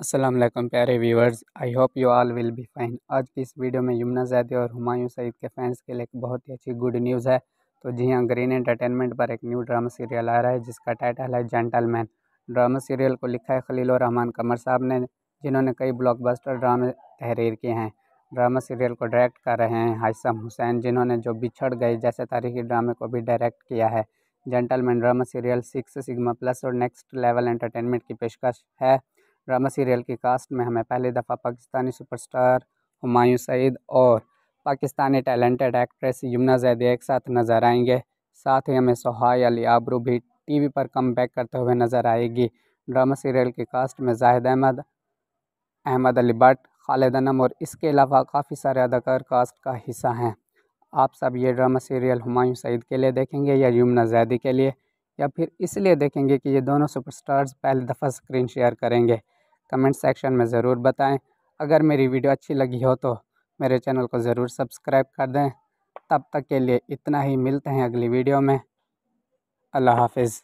असलम प्यारे viewers I hope you all will be fine आज की इस वीडियो में यमुना जैदी और हमायूं सईद के फैंस के लिए एक बहुत ही अच्छी गुड न्यूज़ है तो जी हाँ ग्रीन एंटरटेनमेंट पर एक न्यू ड्रामा सीरियल आ रहा है जिसका टाइटल है जेंटलमैन ड्रामा सीरियल को लिखा है खलील और रहमान कमर साहब ने जिन्होंने कई ब्लॉकबस्टर ड्रामे तहरीर किए हैं ड्रामा सीरियल को डायरेक्ट कर रहे हैं हाइसम हुसैन जिन्होंने जो बिछड़ गए जैसे तारीखी ड्रामे को भी डायरेक्ट किया है gentleman drama serial six sigma plus और नेक्स्ट लेवल एंटरटेनमेंट की पेशकश है ड्रामा सीरियल की कास्ट में हमें पहली दफ़ा पाकिस्तानी सुपरस्टार हुमायूं सईद और पाकिस्तानी टैलेंटेड एक्ट्रेस यमुना जैदी एक साथ नज़र आएंगे साथ ही हमें सोहाय अली आबरू भी टीवी पर कम बैक करते हुए नज़र आएगी ड्रामा सीरियल की कास्ट में जाहिद अहमद अहमद अली भट्ट खालिद अनम और इसके अलावा काफ़ी सारे अदाकार कास्ट का हिस्सा हैं आप सब ये ड्रामा सीरियल हुमायूं सईद के लिए देखेंगे या यमुना जैदी के लिए या फिर इसलिए देखेंगे कि ये दोनों सुपरस्टार्स पहली दफ़ा स्क्रीन शेयर करेंगे कमेंट सेक्शन में ज़रूर बताएं अगर मेरी वीडियो अच्छी लगी हो तो मेरे चैनल को ज़रूर सब्सक्राइब कर दें तब तक के लिए इतना ही मिलते हैं अगली वीडियो में अल्लाह हाफिज़